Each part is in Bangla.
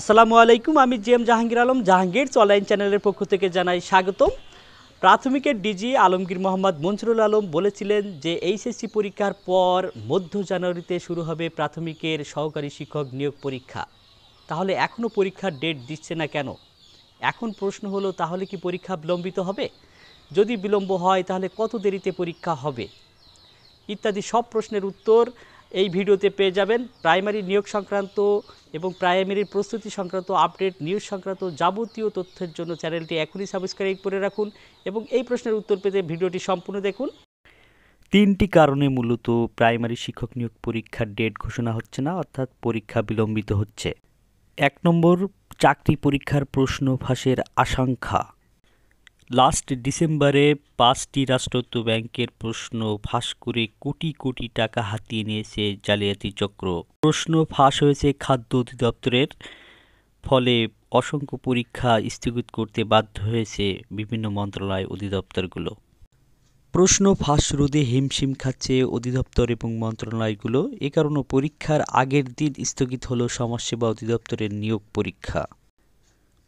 আসসালামু আলাইকুম আমি জেম জাহাঙ্গীর আলম জাহাঙ্গীর চলাইন চ্যানেলের পক্ষ থেকে জানাই স্বাগতম প্রাথমিকের ডিজি আলমগীর মোহাম্মদ মনসুরুল আলম বলেছিলেন যে এইচএসসি পরীক্ষার পর মধ্য জানুয়ারিতে শুরু হবে প্রাথমিকের সহকারী শিক্ষক নিয়োগ পরীক্ষা তাহলে এখনও পরীক্ষার ডেট দিচ্ছে না কেন এখন প্রশ্ন হলো তাহলে কি পরীক্ষা বিলম্বিত হবে যদি বিলম্ব হয় তাহলে কত দেরিতে পরীক্ষা হবে ইত্যাদি সব প্রশ্নের উত্তর এই ভিডিওতে পেয়ে যাবেন প্রাইমারি নিয়োগ সংক্রান্ত এবং প্রাইমারির প্রস্তুতি সংক্রান্ত আপডেট নিউজ সংক্রান্ত যাবতীয় তথ্যের জন্য চ্যানেলটি এখনই সাবস্ক্রাইব করে রাখুন এবং এই প্রশ্নের উত্তর পেতে ভিডিওটি সম্পূর্ণ দেখুন তিনটি কারণে মূলত প্রাইমারি শিক্ষক নিয়োগ পরীক্ষার ডেট ঘোষণা হচ্ছে না অর্থাৎ পরীক্ষা বিলম্বিত হচ্ছে এক নম্বর চাকরি পরীক্ষার প্রশ্ন ফাঁসের আশঙ্কা লাস্ট ডিসেম্বরে পাঁচটি রাষ্ট্রত্ব ব্যাংকের প্রশ্ন ফাঁস করে কোটি কোটি টাকা হাতিয়ে নিয়েছে জালিয়াতি চক্র প্রশ্ন ফাঁস হয়েছে খাদ্য অধিদপ্তরের ফলে অসংখ্য পরীক্ষা স্থগিত করতে বাধ্য হয়েছে বিভিন্ন মন্ত্রণালয় অধিদপ্তরগুলো প্রশ্ন ফাঁস রোধে হিমশিম খাচ্ছে অধিদপ্তর এবং মন্ত্রণালয়গুলো এ কারণে পরীক্ষার আগের দিন স্থগিত হলো সমাজসেবা অধিদপ্তরের নিয়োগ পরীক্ষা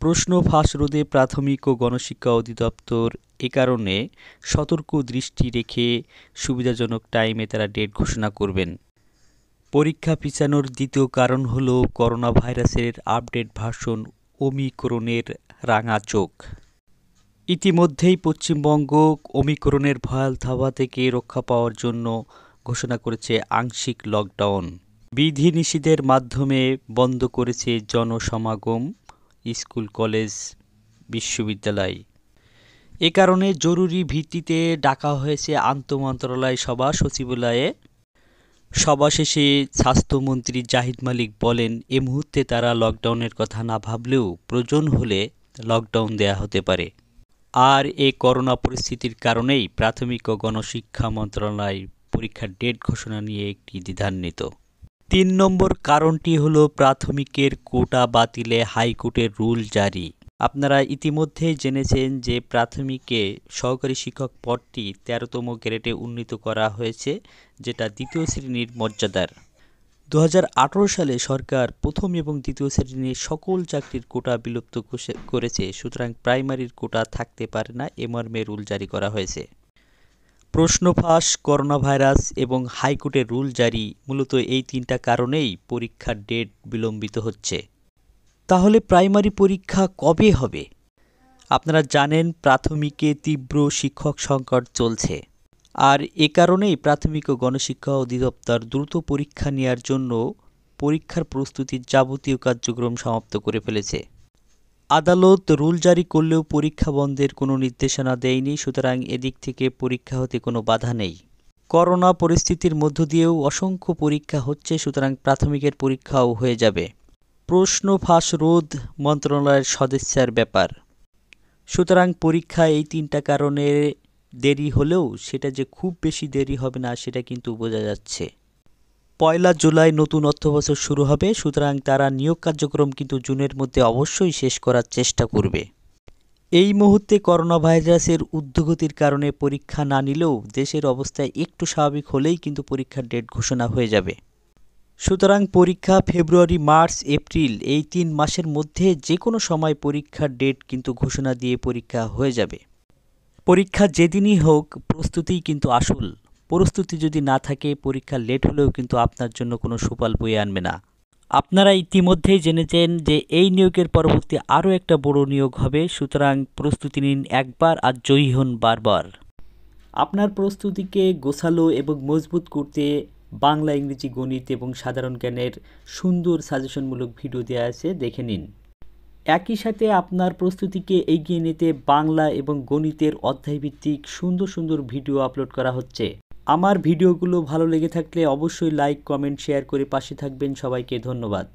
প্রশ্ন ফাঁস রোধে প্রাথমিক ও গণশিক্ষা অধিদপ্তর এ কারণে সতর্ক দৃষ্টি রেখে সুবিধাজনক টাইমে তারা ডেট ঘোষণা করবেন পরীক্ষা পিছানোর দ্বিতীয় কারণ হল করোনা ভাইরাসের আপডেট ভাষণ ওমিক্রণের রাঙা চোখ ইতিমধ্যেই পশ্চিমবঙ্গ ওমিক্রণের ভয়াল থাবা থেকে রক্ষা পাওয়ার জন্য ঘোষণা করেছে আংশিক লকডাউন বিধিনিষেধের মাধ্যমে বন্ধ করেছে জনসমাগম স্কুল কলেজ বিশ্ববিদ্যালয় এ কারণে জরুরি ভিত্তিতে ডাকা হয়েছে আন্তমন্ত্রণালয় সভা সচিবালয়ে সভা শেষে স্বাস্থ্যমন্ত্রী জাহিদ মালিক বলেন এ মুহূর্তে তারা লকডাউনের কথা না ভাবলেও প্রয়োজন হলে লকডাউন দেয়া হতে পারে আর এ করোনা পরিস্থিতির কারণেই প্রাথমিক ও গণশিক্ষা মন্ত্রণালয় পরীক্ষার ডেট ঘোষণা নিয়ে একটি দ্বিধান্বিত তিন নম্বর কারণটি হল প্রাথমিকের কোটা বাতিলে হাইকোর্টের রুল জারি আপনারা ইতিমধ্যেই জেনেছেন যে প্রাথমিকে সহকারী শিক্ষক পদটি তেরোতম গ্রেডে উন্নীত করা হয়েছে যেটা দ্বিতীয় শ্রেণীর মর্যাদার দু সালে সরকার প্রথম এবং দ্বিতীয় শ্রেণীর সকল চাকরির কোটা বিলুপ্ত করেছে সুতরাং প্রাইমারির কোটা থাকতে পারে না এমর্মে রুল জারি করা হয়েছে প্রশ্ন ফাঁস করোনা ভাইরাস এবং হাইকোর্টের রুল জারি মূলত এই তিনটা কারণেই পরীক্ষার ডেট বিলম্বিত হচ্ছে তাহলে প্রাইমারি পরীক্ষা কবে হবে আপনারা জানেন প্রাথমিকে তীব্র শিক্ষক সংকট চলছে আর এ কারণেই প্রাথমিক ও গণশিক্ষা অধিদপ্তর দ্রুত পরীক্ষা নেওয়ার জন্য পরীক্ষার প্রস্তুতির যাবতীয় কার্যক্রম সমাপ্ত করে ফেলেছে আদালত রুল জারি করলেও পরীক্ষা বন্ধের কোনো নির্দেশনা দেয়নি সুতরাং এদিক থেকে পরীক্ষা হতে কোনো বাধা নেই করোনা পরিস্থিতির মধ্য দিয়েও অসংখ্য পরীক্ষা হচ্ছে সুতরাং প্রাথমিকের পরীক্ষাও হয়ে যাবে প্রশ্ন ফাঁস রোধ মন্ত্রণালয়ের সদস্যার ব্যাপার সুতরাং পরীক্ষা এই তিনটা কারণে দেরি হলেও সেটা যে খুব বেশি দেরি হবে না সেটা কিন্তু বোঝা যাচ্ছে পয়লা জুলাই নতুন অর্থবছর শুরু হবে সুতরাং তারা নিয়োগ কার্যক্রম কিন্তু জুনের মধ্যে অবশ্যই শেষ করার চেষ্টা করবে এই মুহূর্তে করোনা ভাইরাসের উদ্যোগতির কারণে পরীক্ষা না নিলেও দেশের অবস্থায় একটু স্বাভাবিক হলেই কিন্তু পরীক্ষার ডেট ঘোষণা হয়ে যাবে সুতরাং পরীক্ষা ফেব্রুয়ারি মার্চ এপ্রিল এই তিন মাসের মধ্যে যে কোনো সময় পরীক্ষার ডেট কিন্তু ঘোষণা দিয়ে পরীক্ষা হয়ে যাবে পরীক্ষা যেদিনই হোক প্রস্তুতিই কিন্তু আসল প্রস্তুতি যদি না থাকে পরীক্ষা লেট হলেও কিন্তু আপনার জন্য কোনো সুফল বয়ে আনবে না আপনারা ইতিমধ্যেই জেনেছেন যে এই নিয়োগের পরবর্তী আরও একটা বড় নিয়োগ হবে সুতরাং প্রস্তুতি নিন একবার আর জয়ী হন বারবার আপনার প্রস্তুতিকে গোছালো এবং মজবুত করতে বাংলা ইংরেজি গণিত এবং সাধারণ জ্ঞানের সুন্দর সাজেশনমূলক ভিডিও দেওয়া আছে দেখে নিন একই সাথে আপনার প্রস্তুতিকে এগিয়ে নিতে বাংলা এবং গণিতের অধ্যায়ভিত্তিক সুন্দর সুন্দর ভিডিও আপলোড করা হচ্ছে আমার ভিডিওগুলো ভালো লেগে থাকলে অবশ্যই লাইক কমেন্ট শেয়ার করে পাশে থাকবেন সবাইকে ধন্যবাদ